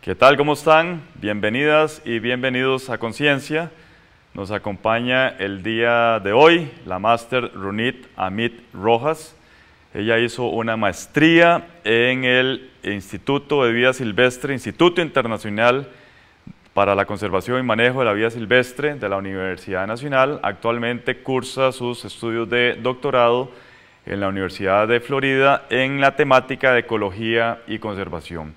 ¿Qué tal? ¿Cómo están? Bienvenidas y bienvenidos a Conciencia. Nos acompaña el día de hoy la máster Runit Amit Rojas. Ella hizo una maestría en el Instituto de Vida Silvestre, Instituto Internacional para la Conservación y Manejo de la Vida Silvestre de la Universidad Nacional. Actualmente cursa sus estudios de doctorado en la Universidad de Florida en la temática de ecología y conservación.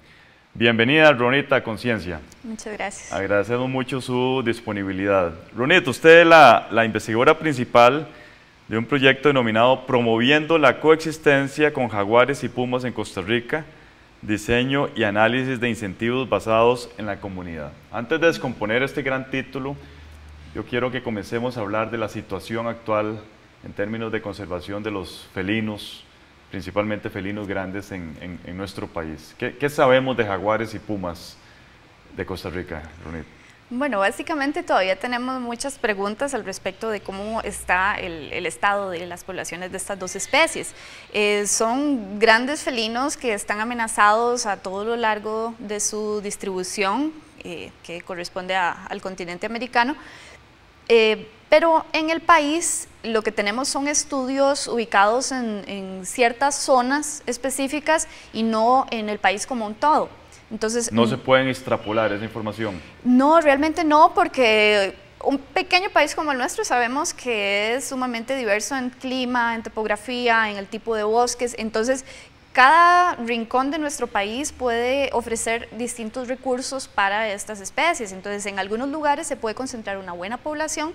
Bienvenida, Ronita Conciencia. Muchas gracias. Agradecemos mucho su disponibilidad. Ronita, usted es la, la, investigadora principal de un proyecto denominado Promoviendo la coexistencia con jaguares y pumas en Costa Rica, diseño y análisis de incentivos basados en la comunidad. Antes de descomponer este gran título, yo quiero que comencemos a hablar de la situación actual en términos de conservación de los felinos, principalmente felinos grandes en, en, nuestro país. ¿Qué, ¿Qué, sabemos de jaguares y pumas de Costa Rica, Ronit? Bueno, básicamente todavía tenemos muchas preguntas al respecto de cómo está el, el estado de las poblaciones de estas dos especies. Eh, son grandes felinos que están amenazados a todo lo largo de su distribución, eh, que corresponde a, al continente americano. Eh, pero en el país lo que tenemos son estudios ubicados en, ciertas zonas específicas y no en el país como un todo. Entonces, no mm, se pueden extrapolar esa información. No, realmente no, porque un pequeño país como el nuestro sabemos que es sumamente diverso en clima, en topografía, en el tipo de bosques, entonces cada rincón de nuestro país puede ofrecer distintos recursos para estas especies, entonces en algunos lugares se puede concentrar una buena población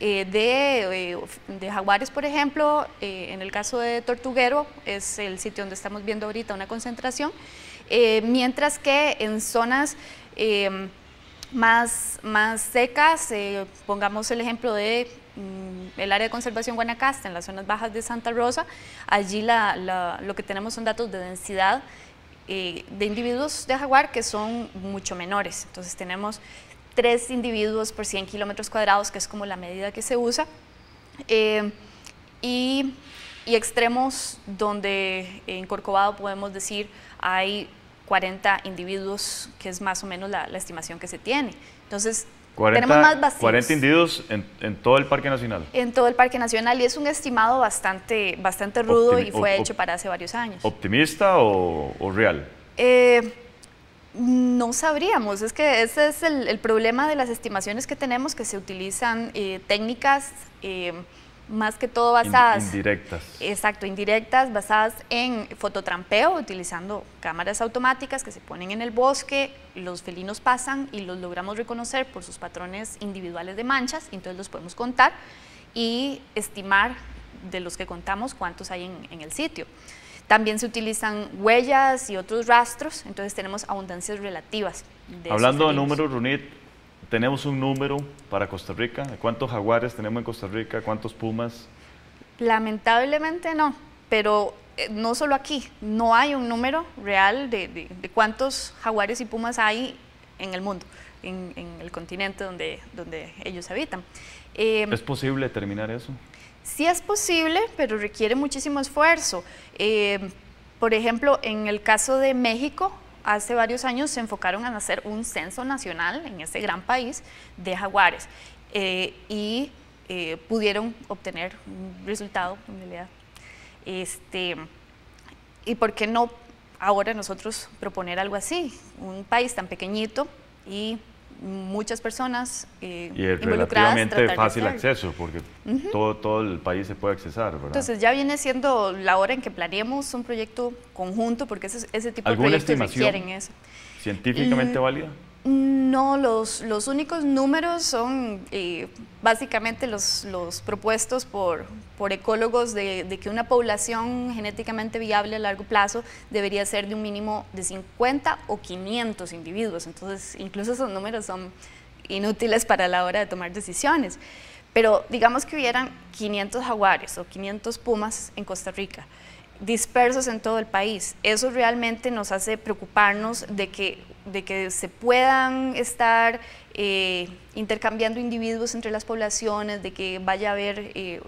eh, eh, de, jaguares, por ejemplo, eh, en el caso de Tortuguero es el sitio donde estamos viendo ahorita una concentración, mientras que en zonas más, más secas, pongamos el ejemplo de Mm, el área de conservación Guanacaste, en las zonas bajas de Santa Rosa, allí lo que tenemos son datos de densidad eh, de individuos de jaguar que son mucho menores. Entonces tenemos 3 individuos por 100 kilómetros cuadrados, que es como la medida que se usa, eh, y, extremos donde en Corcovado podemos decir hay 40 individuos, que es más o menos la, la estimación que se tiene. Entonces, tenemos más vacíos. 40 individuos en, todo el Parque Nacional. En todo el Parque Nacional y es un estimado bastante, bastante rudo y fue hecho para hace varios años. ¿Optimista o, real? Eh, no sabríamos, es que ese es el, problema de las estimaciones que tenemos, que se utilizan eh, técnicas... Eh, más que todo basadas. indirectas. Exacto, indirectas, basadas en fototrampeo, utilizando cámaras automáticas que se ponen en el bosque, los felinos pasan y los logramos reconocer por sus patrones individuales de manchas, entonces los podemos contar y estimar de los que contamos cuántos hay en, el sitio. También se utilizan huellas y otros rastros, entonces tenemos abundancias relativas. Hablando de números, Runit, ¿Tenemos un número para Costa Rica? ¿Cuántos jaguares tenemos en Costa Rica? ¿Cuántos pumas? Lamentablemente no, pero eh, no solo aquí, no hay un número real de, cuántos jaguares y pumas hay en el mundo, en, el continente donde, donde ellos habitan. Em, ¿Es posible determinar eso? Sí es posible, pero requiere muchísimo esfuerzo. Em, por ejemplo, en el caso de México, hace varios años se enfocaron en hacer un censo nacional en ese gran país de jaguares eh, y eh, pudieron obtener un resultado en Este, ¿Y por qué no ahora nosotros proponer algo así? Un país tan pequeñito y muchas personas eh, y es relativamente fácil acceso, porque todo, todo el país se puede accesar, Entonces ya viene siendo la hora en que planeemos un proyecto conjunto, porque ese, tipo de proyectos requieren eso. ¿Científicamente válido mm, válida? No, los, los únicos números son eh, básicamente los, los propuestos por, por ecólogos de, que una población genéticamente viable a largo plazo debería ser de un mínimo de 50 o 500 individuos. Entonces, incluso esos números son inútiles para la hora de tomar decisiones. Pero digamos que hubieran 500 jaguares o 500 pumas en Costa Rica, dispersos en todo el país. Eso realmente nos hace preocuparnos de que, de que se puedan estar eh, intercambiando individuos entre las poblaciones, de que vaya a haber eh,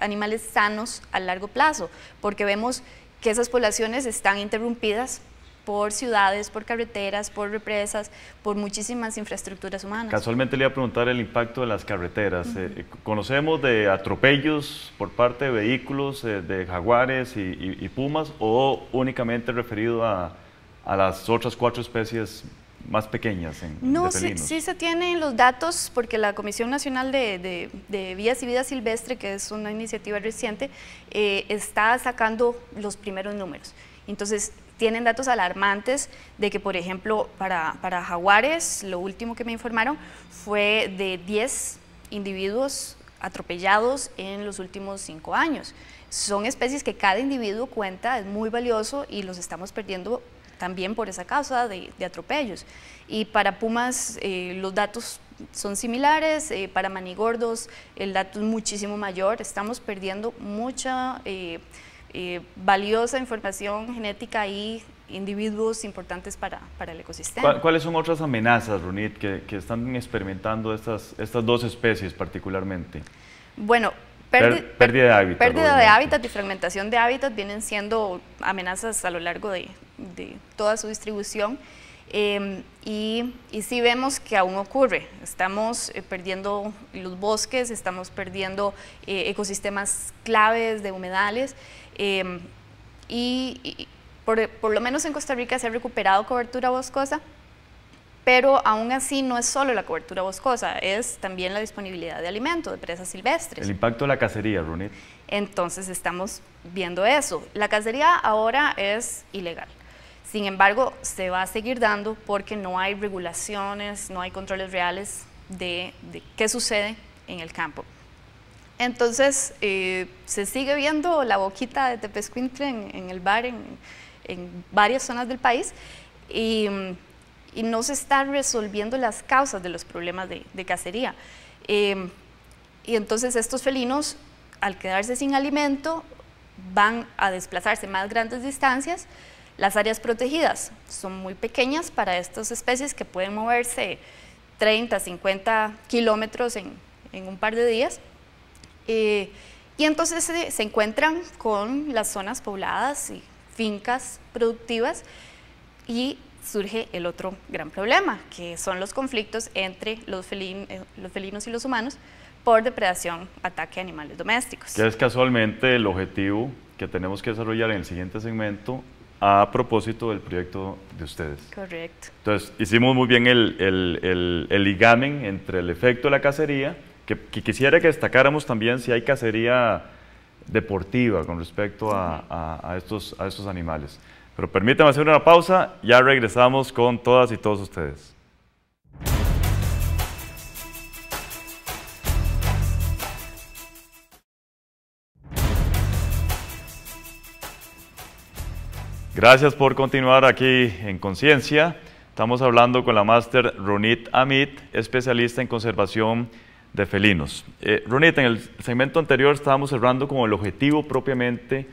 animales sanos a largo plazo, porque vemos que esas poblaciones están interrumpidas por ciudades, por carreteras, por represas, por muchísimas infraestructuras humanas. Casualmente le iba a preguntar el impacto de las carreteras. Eh, conocemos de atropellos por parte de vehículos, de jaguares y, pumas, o únicamente referido a, a las otras cuatro especies más pequeñas No, sí, se tienen los datos porque la Comisión Nacional de, Vías y Vida Silvestre, que es una iniciativa reciente, eh, está sacando los primeros números. Entonces, tienen datos alarmantes de que, por ejemplo, para, jaguares, lo último que me informaron fue de 10 individuos atropellados en los últimos 5 años. Son especies que cada individuo cuenta, es muy valioso y los estamos perdiendo también por esa causa de, atropellos. Y para Pumas eh, los datos son similares, eh, para Manigordos el dato es muchísimo mayor, estamos perdiendo mucha eh, valiosa información genética y individuos importantes para, para el ecosistema. ¿Cuáles son otras amenazas, Runit, que, están experimentando estas, estas dos especies particularmente? Bueno, pérdida de hábitat. Pérdida de hábitat y fragmentación de hábitat vienen siendo amenazas a lo largo de, de toda su distribución. Em, y, y, sí vemos que aún ocurre, estamos eh, perdiendo los bosques, estamos perdiendo eh, ecosistemas claves de humedales em, y, por, por, lo menos en Costa Rica se ha recuperado cobertura boscosa, pero aún así no es solo la cobertura boscosa, es también la disponibilidad de alimento, de presas silvestres. El impacto de la cacería, Ronit. Entonces estamos viendo eso. La cacería ahora es ilegal. Sin embargo, se va a seguir dando porque no hay regulaciones, no hay controles reales de, qué sucede en el campo. Entonces, eh, se sigue viendo la boquita de Tepezcuintle en, el bar en, varias zonas del país y, no se están resolviendo las causas de los problemas de, cacería. Em, y entonces estos felinos, al quedarse sin alimento, van a desplazarse más grandes distancias las áreas protegidas son muy pequeñas para estas especies que pueden moverse 30, 50 kilómetros en, un par de días. Eh, y entonces se, encuentran con las zonas pobladas y fincas productivas y surge el otro gran problema, que son los conflictos entre los, eh, felinos y los humanos por depredación, ataque a animales domésticos. ¿Qué es casualmente el objetivo que tenemos que desarrollar en el siguiente segmento a propósito del proyecto de ustedes. Correcto. Entonces, hicimos muy bien el, el, el, ligamen entre el efecto de la cacería, que, que, quisiera que destacáramos también si hay cacería deportiva con respecto a, a, a, estos, a estos animales. Pero permítanme hacer una pausa, ya regresamos con todas y todos ustedes. Gracias por continuar aquí en Conciencia. Estamos hablando con la máster Ronit Amit, especialista en conservación de felinos. Eh, Ronit, en el segmento anterior estábamos cerrando como el objetivo propiamente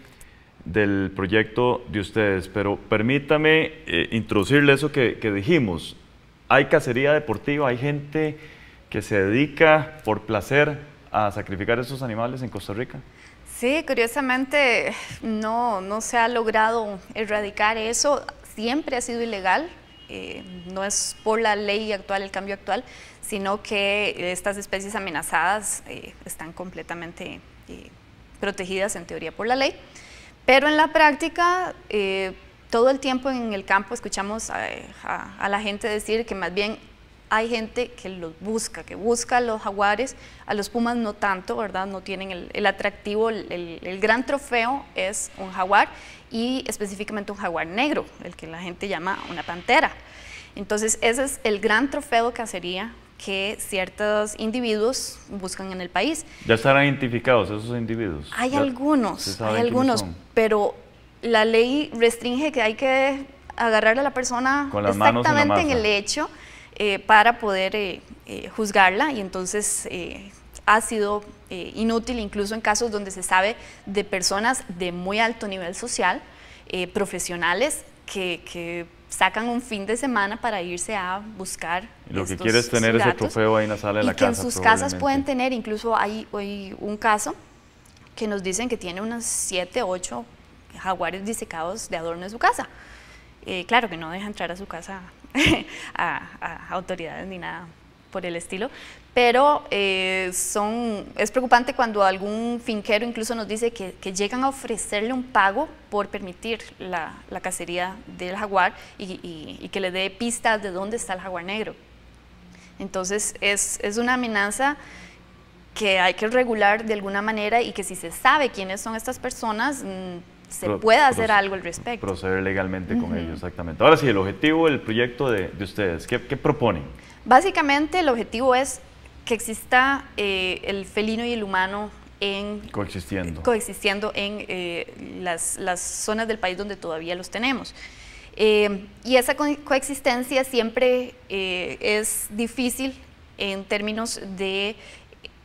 del proyecto de ustedes, pero permítame eh, introducirle eso que, que dijimos. Hay cacería deportiva, hay gente que se dedica por placer a sacrificar esos animales en Costa Rica. Sí, curiosamente no, no se ha logrado erradicar eso. Siempre ha sido ilegal. Eh, no es por la ley actual, el cambio actual, sino que eh, estas especies amenazadas eh, están completamente protegidas en teoría por la ley. Pero en la práctica, todo el tiempo en el campo escuchamos a la gente decir que más bien hay gente que los busca, que busca a los jaguares, a los pumas no tanto, ¿verdad? No tienen el, atractivo, el, gran trofeo es un jaguar y específicamente un jaguar negro, el que la gente llama una pantera. Entonces ese es el gran trofeo que sería que ciertos individuos buscan en el país. ¿Ya están identificados esos individuos? Hay algunos, hay algunos, pero la ley restringe que hay que agarrar a la persona exactamente en, en el hecho eh, para poder eh, eh, juzgarla y entonces ha sido inútil incluso en casos donde se sabe de personas de muy alto nivel social, profesionales que, sacan un fin de semana para irse a buscar. lo que quieres tener ese trofeo ahí en la sala de la casa. y Que en sus casas pueden tener, incluso hay, un caso que nos dicen que tiene unos 7, 8 jaguares disecados de adorno en su casa. claro que no deja entrar a su casa a, autoridades ni nada por el estilo, pero eh, son, es preocupante cuando algún finquero incluso nos dice que, llegan a ofrecerle un pago por permitir la, cacería del jaguar y, y que le dé pistas de dónde está el jaguar negro. Entonces es, es una amenaza que hay que regular de alguna manera y que si se sabe quiénes son estas personas, mm, se pueda hacer algo al respecto. Proceder legalmente con ellos, exactamente. Ahora sí, el objetivo del proyecto de, ustedes, ¿qué, proponen? Básicamente el objetivo es que exista eh, el felino y el humano en, coexistiendo. Eh, coexistiendo en eh, las, zonas del país donde todavía los tenemos. y esa coexistencia siempre es difícil en términos de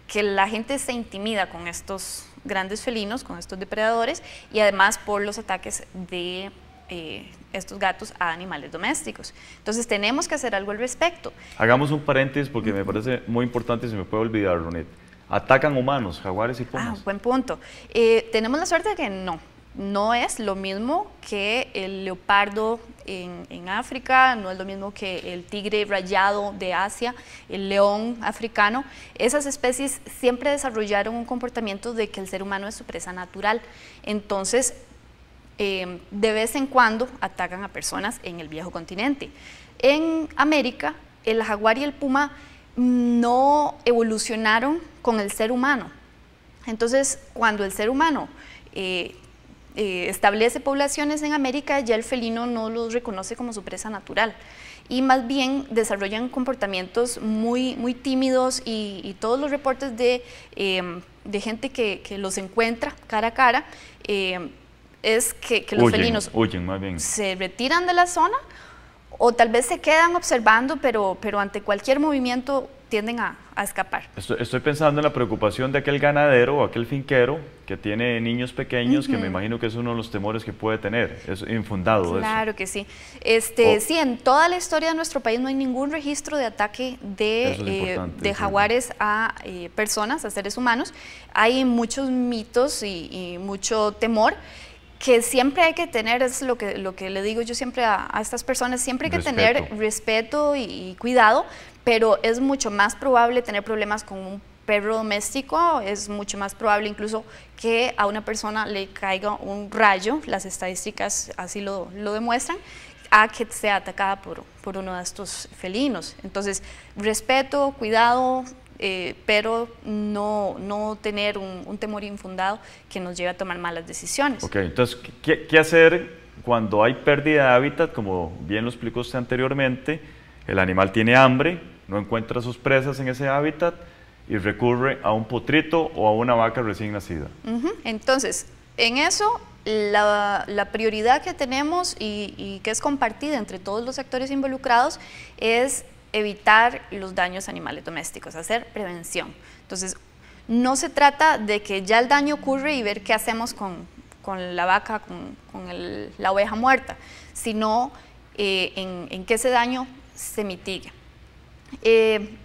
que la gente se intimida con estos grandes felinos, con estos depredadores, y además por los ataques de eh, estos gatos a animales domésticos. Entonces tenemos que hacer algo al respecto. Hagamos un paréntesis porque me parece muy importante, se me puede olvidar, Ronet. ¿Atacan humanos, jaguares y ah, pumas? Ah, buen punto. Eh, tenemos la suerte de que no no es lo mismo que el leopardo en, África, no es lo mismo que el tigre rayado de Asia, el león africano. Esas especies siempre desarrollaron un comportamiento de que el ser humano es su presa natural. Entonces, em, de vez en cuando atacan a personas en el viejo continente. En América, el jaguar y el puma no evolucionaron con el ser humano. Entonces, cuando el ser humano eh, eh, establece poblaciones en América, ya el felino no los reconoce como su presa natural y más bien desarrollan comportamientos muy, muy tímidos y, todos los reportes de, eh, gente que, los encuentra cara a cara eh, es que, los felinos se retiran de la zona o tal vez se quedan observando, pero, pero ante cualquier movimiento tienden a, escapar. Estoy, pensando en la preocupación de aquel ganadero o aquel finquero que tiene niños pequeños, que me imagino que es uno de los temores que puede tener, es infundado. Claro que sí. Este, oh. Sí, en toda la historia de nuestro país no hay ningún registro de ataque de, eh, jaguares a eh, personas, a seres humanos. Hay muchos mitos y, mucho temor que siempre hay que tener, es lo que, lo que le digo yo siempre a, estas personas, siempre hay que tener respeto y, cuidado, pero es mucho más probable tener problemas con un perro doméstico, es mucho más probable incluso que a una persona le caiga un rayo, las estadísticas así lo, lo demuestran, a que sea atacada por, por, uno de estos felinos. Entonces, respeto, cuidado, eh, pero no, no tener un, temor infundado que nos lleve a tomar malas decisiones. Ok, entonces, ¿qué, qué hacer cuando hay pérdida de hábitat? Como bien lo explicó usted anteriormente, el animal tiene hambre, no encuentra sus presas en ese hábitat y recurre a un potrito o a una vaca recién nacida. Entonces, en eso la, prioridad que tenemos y, que es compartida entre todos los actores involucrados es evitar los daños animales domésticos, hacer prevención. Entonces, no se trata de que ya el daño ocurre y ver qué hacemos con, la vaca, con, la oveja muerta, sino eh, en, en que ese daño se mitigue. Eh,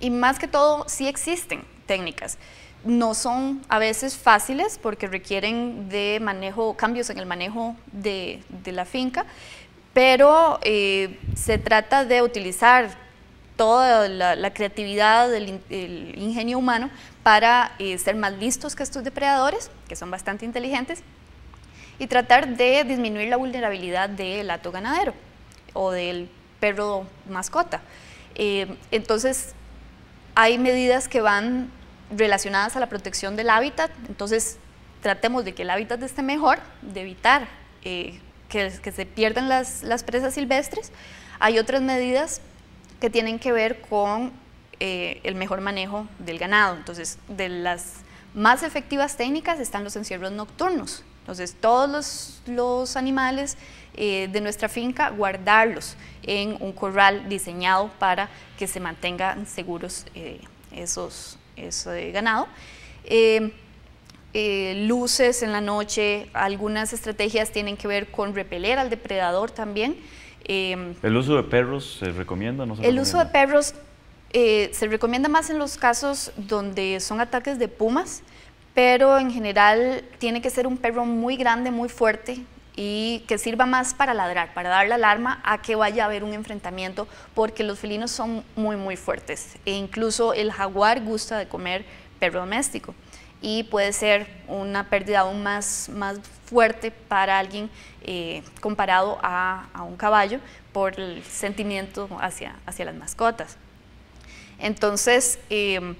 y más que todo, sí existen técnicas. No son a veces fáciles porque requieren de manejo, cambios en el manejo de, la finca, pero eh, se trata de utilizar toda la, creatividad del ingenio humano para eh, ser más listos que estos depredadores, que son bastante inteligentes, y tratar de disminuir la vulnerabilidad del ato ganadero o del perro mascota. Eh, entonces, hay medidas que van relacionadas a la protección del hábitat, entonces tratemos de que el hábitat esté mejor, de evitar eh, que, se pierdan las, presas silvestres. Hay otras medidas que tienen que ver con eh, el mejor manejo del ganado. Entonces, de las más efectivas técnicas están los encierros nocturnos. Entonces, todos los, los animales eh, de nuestra finca, guardarlos en un corral diseñado para que se mantengan seguros eh, esos, de ganado. Eh, luces en la noche, algunas estrategias tienen que ver con repeler al depredador también. Em, ¿El uso de perros se recomienda? No el uso de perros se recomienda más en los casos donde son ataques de pumas, pero en general tiene que ser un perro muy grande, muy fuerte, y que sirva más para ladrar, para dar la alarma a que vaya a haber un enfrentamiento, porque los felinos son muy, muy fuertes. E incluso el jaguar gusta de comer perro doméstico y puede ser una pérdida aún más, más fuerte para alguien eh, comparado a, un caballo por el sentimiento hacia, hacia las mascotas. Entonces, eh,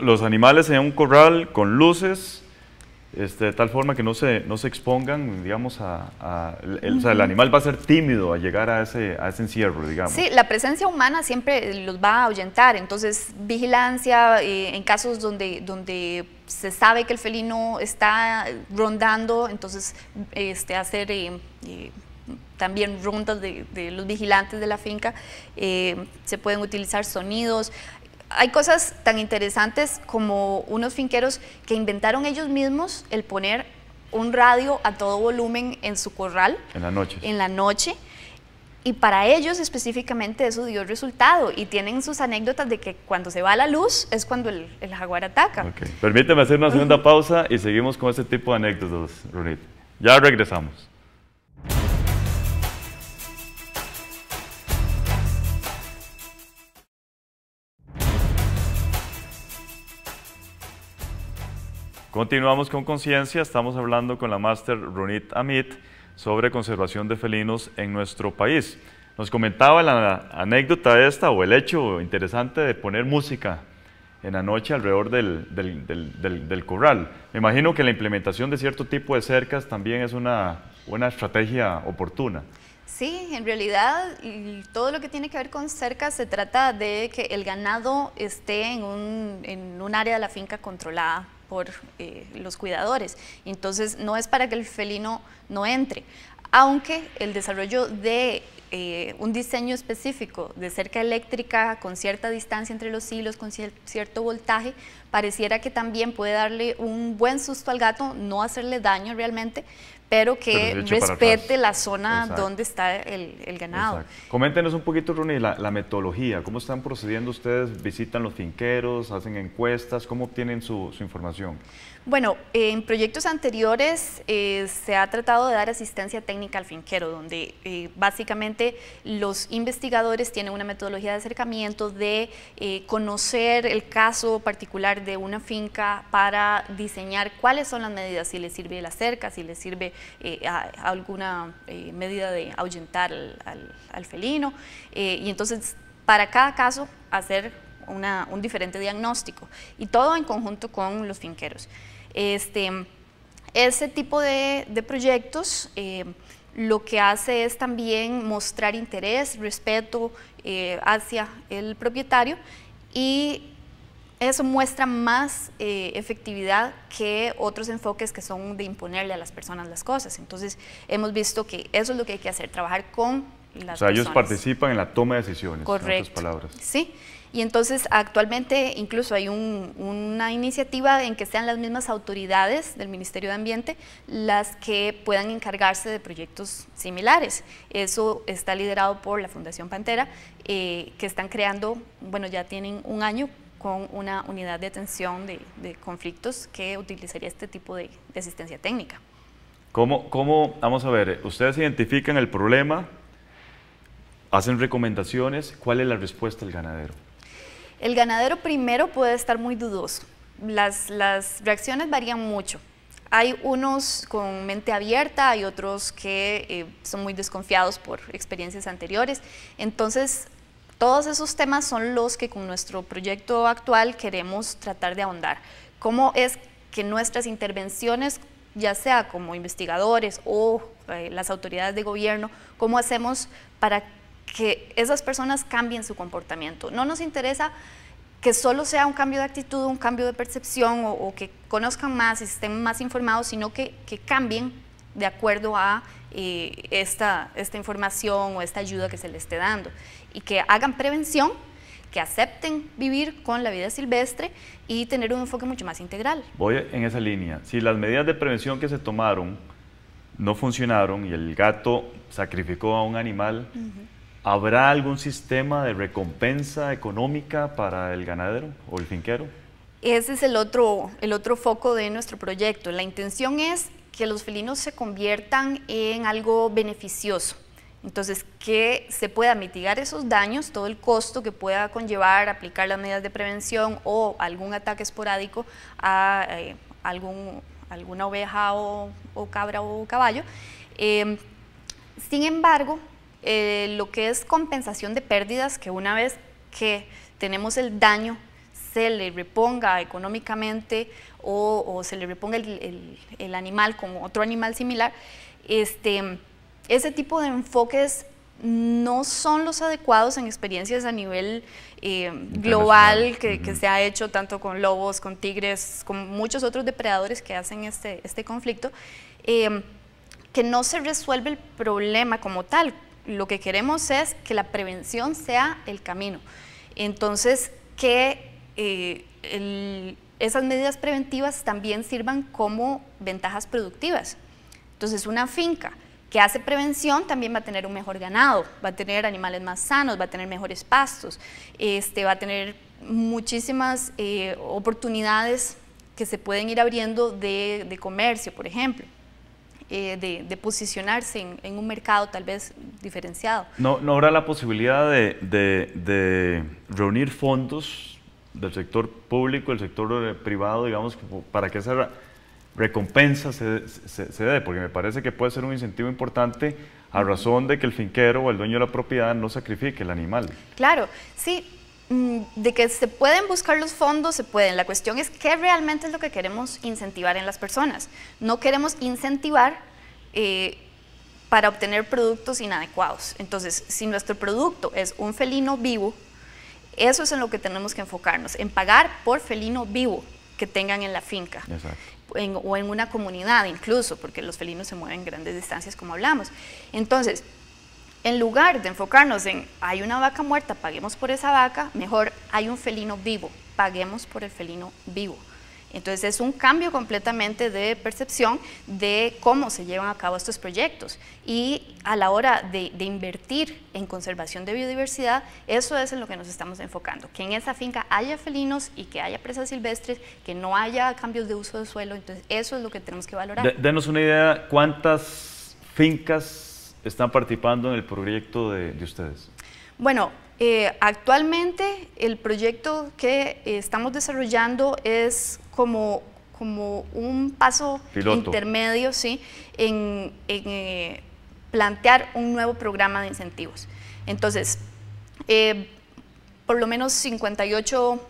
los animales en un corral con luces, este, de tal forma que no se, no se expongan, digamos, a, el, sea, el animal va a ser tímido a llegar a ese, a ese encierro, digamos. Sí, la presencia humana siempre los va a ahuyentar, entonces vigilancia eh, en casos donde, donde se sabe que el felino está rondando, entonces este, hacer... Eh, eh, también rondas de, los vigilantes de la finca, se pueden utilizar sonidos, hay cosas tan interesantes como unos finqueros que inventaron ellos mismos el poner un radio a todo volumen en su corral. En la noche. En la noche. Y para ellos específicamente eso dio resultado y tienen sus anécdotas de que cuando se va la luz es cuando el, jaguar ataca. Permíteme hacer una segunda pausa y seguimos con este tipo de anécdotas, Runit. Ya regresamos. Continuamos con conciencia, estamos hablando con la máster Runit Amit sobre conservación de felinos en nuestro país. Nos comentaba la anécdota esta o el hecho interesante de poner música en la noche alrededor del, corral. Me imagino que la implementación de cierto tipo de cercas también es una, buena estrategia oportuna. Sí, en realidad todo lo que tiene que ver con cercas se trata de que el ganado esté en un área de la finca controlada por eh, los cuidadores. Entonces, no es para que el felino no entre, aunque el desarrollo de eh, un diseño específico de cerca eléctrica con cierta distancia entre los hilos, con cierto voltaje, pareciera que también puede darle un buen susto al gato, no hacerle daño realmente, pero que respete la zona donde está el, ganado. Coméntenos un poquito, Runi, la, metodología, cómo están procediendo ustedes, visitan los finqueros, hacen encuestas, cómo obtienen su información. Bueno, en proyectos anteriores eh, se ha tratado de dar asistencia técnica al finquero, donde eh, básicamente los investigadores tienen una metodología de acercamiento de eh, conocer el caso particular de una finca para diseñar cuáles son las medidas, si le sirve la cerca, si le sirve alguna medida de ahuyentar al, felino, y entonces para cada caso hacer un diferente diagnóstico y todo en conjunto con los finqueros. Este, ese tipo de, proyectos eh, lo que hace es también mostrar interés, respeto eh, hacia el propietario y eso muestra más eh, efectividad que otros enfoques que son de imponerle a las personas las cosas. Entonces hemos visto que eso es lo que hay que hacer, trabajar con las personas. O sea, ellos participan en la toma de decisiones. Correcto. En otras palabras. Sí. Y entonces actualmente incluso hay una iniciativa en que sean las mismas autoridades del Ministerio de Ambiente las que puedan encargarse de proyectos similares. Eso está liderado por la Fundación Pantera, eh, que están creando, bueno, ya tienen un año con una unidad de atención de, conflictos que utilizaría este tipo de, asistencia técnica. ¿Cómo, vamos a ver, ustedes identifican el problema, hacen recomendaciones, cuál es la respuesta del ganadero? El ganadero primero puede estar muy dudoso. Las, reacciones varían mucho. Hay unos con mente abierta, hay otros que eh, son muy desconfiados por experiencias anteriores. Entonces, todos esos temas son los que con nuestro proyecto actual queremos tratar de ahondar. ¿Cómo es que nuestras intervenciones, ya sea como investigadores o eh, las autoridades de gobierno, cómo hacemos para que esas personas cambien su comportamiento. No nos interesa que solo sea un cambio de actitud, un cambio de percepción o, que conozcan más y estén más informados, sino que, cambien de acuerdo a eh, esta, esta información o esta ayuda que se les esté dando y que hagan prevención que acepten vivir con la vida silvestre y tener un enfoque mucho más integral. Voy en esa línea. Si las medidas de prevención que se tomaron no funcionaron y el gato sacrificó a un animal, ¿Habrá algún sistema de recompensa económica para el ganadero o el finquero? Ese es el otro, el otro foco de nuestro proyecto. La intención es que los felinos se conviertan en algo beneficioso. Entonces, que se pueda mitigar esos daños, todo el costo que pueda conllevar aplicar las medidas de prevención o algún ataque esporádico a eh, algún, alguna oveja o, cabra o caballo. Em, sin embargo, eh, lo que es compensación de pérdidas, que una vez que tenemos el daño se le reponga económicamente o, se le reponga el, animal con otro animal similar, este, ese tipo de enfoques no son los adecuados en experiencias a nivel eh, global que, se ha hecho tanto con lobos, con tigres, con muchos otros depredadores que hacen este, este conflicto, eh, que no se resuelve el problema como tal, lo que queremos es que la prevención sea el camino. Entonces, que eh, esas medidas preventivas también sirvan como ventajas productivas. Entonces, una finca que hace prevención también va a tener un mejor ganado, va a tener animales más sanos, va a tener mejores pastos, este, va a tener muchísimas eh, oportunidades que se pueden ir abriendo de comercio, por ejemplo. Eh, de, posicionarse en, un mercado tal vez diferenciado. ¿No, no habrá la posibilidad de, reunir fondos del sector público, el sector eh, privado, digamos, para que esa recompensa se, dé, porque me parece que puede ser un incentivo importante a razón de que el finquero o el dueño de la propiedad no sacrifique el animal. Claro, sí, Mm, de que se pueden buscar los fondos, se pueden. La cuestión es qué realmente es lo que queremos incentivar en las personas. No queremos incentivar eh, para obtener productos inadecuados. Entonces, si nuestro producto es un felino vivo, eso es en lo que tenemos que enfocarnos, en pagar por felino vivo que tengan en la finca. o en una comunidad incluso, porque los felinos se mueven grandes distancias como hablamos. Entonces, en lugar de enfocarnos en hay una vaca muerta, paguemos por esa vaca, mejor hay un felino vivo, paguemos por el felino vivo. Entonces es un cambio completamente de percepción de cómo se llevan a cabo estos proyectos. Y a la hora de, invertir en conservación de biodiversidad, eso es en lo que nos estamos enfocando, que en esa finca haya felinos y que haya presas silvestres, que no haya cambios de uso de suelo. Entonces eso es lo que tenemos que valorar. denos una idea, ¿cuántas fincas están participando en el proyecto de, ustedes? Bueno, eh, actualmente el proyecto que eh, estamos desarrollando es como, como un paso intermedio ¿sí? en, eh, plantear un nuevo programa de incentivos. Entonces, por lo menos 58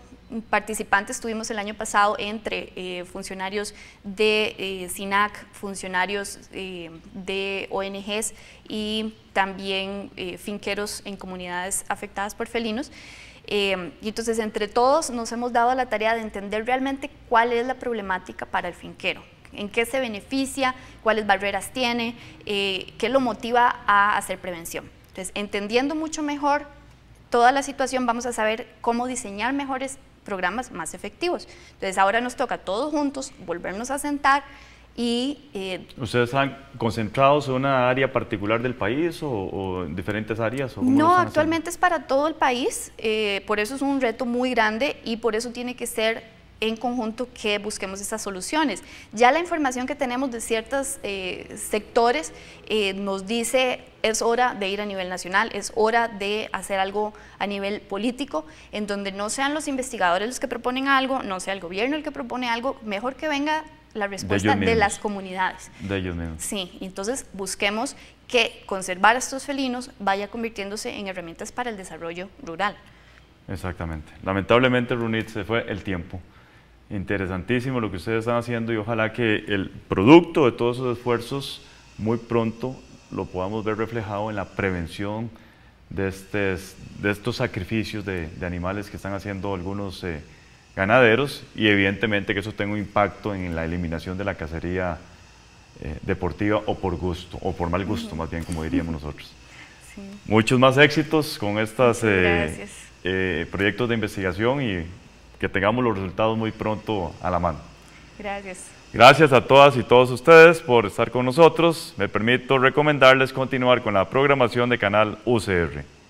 participantes tuvimos el año pasado entre eh, funcionarios de eh, SINAC, funcionarios eh, de ONGs y también finqueros en comunidades afectadas por felinos. y entonces entre todos nos hemos dado la tarea de entender realmente cuál es la problemática para el finquero, en qué se beneficia, cuáles barreras tiene, qué lo motiva a hacer prevención. Entonces, entendiendo mucho mejor toda la situación, vamos a saber cómo diseñar mejores programas más efectivos. Entonces ahora nos toca todos juntos volvernos a sentar y... Eh, ¿Ustedes están concentrados en una área particular del país o, en diferentes áreas? O no, actualmente es para todo el país, eh, por eso es un reto muy grande y por eso tiene que ser en conjunto que busquemos estas soluciones. Ya la información que tenemos de ciertos eh, sectores eh, nos dice es hora de ir a nivel nacional, es hora de hacer algo a nivel político, en donde no sean los investigadores los que proponen algo, no sea el gobierno el que propone algo, mejor que venga la respuesta de, de las comunidades. De ellos mismos. Sí, entonces busquemos que conservar a estos felinos vaya convirtiéndose en herramientas para el desarrollo rural. Exactamente. Lamentablemente, Runit, se fue el tiempo interesantísimo lo que ustedes están haciendo y ojalá que el producto de todos esos esfuerzos muy pronto lo podamos ver reflejado en la prevención de, este de estos sacrificios de, animales que están haciendo algunos eh, ganaderos y evidentemente que eso tenga un impacto en la eliminación de la cacería eh, deportiva o por gusto, o por mal gusto más bien como diríamos nosotros. Muchos más éxitos con estos eh, proyectos de investigación y que tengamos los resultados muy pronto a la mano. Gracias. Gracias a todas y todos ustedes por estar con nosotros. Me permito recomendarles continuar con la programación de Canal UCR.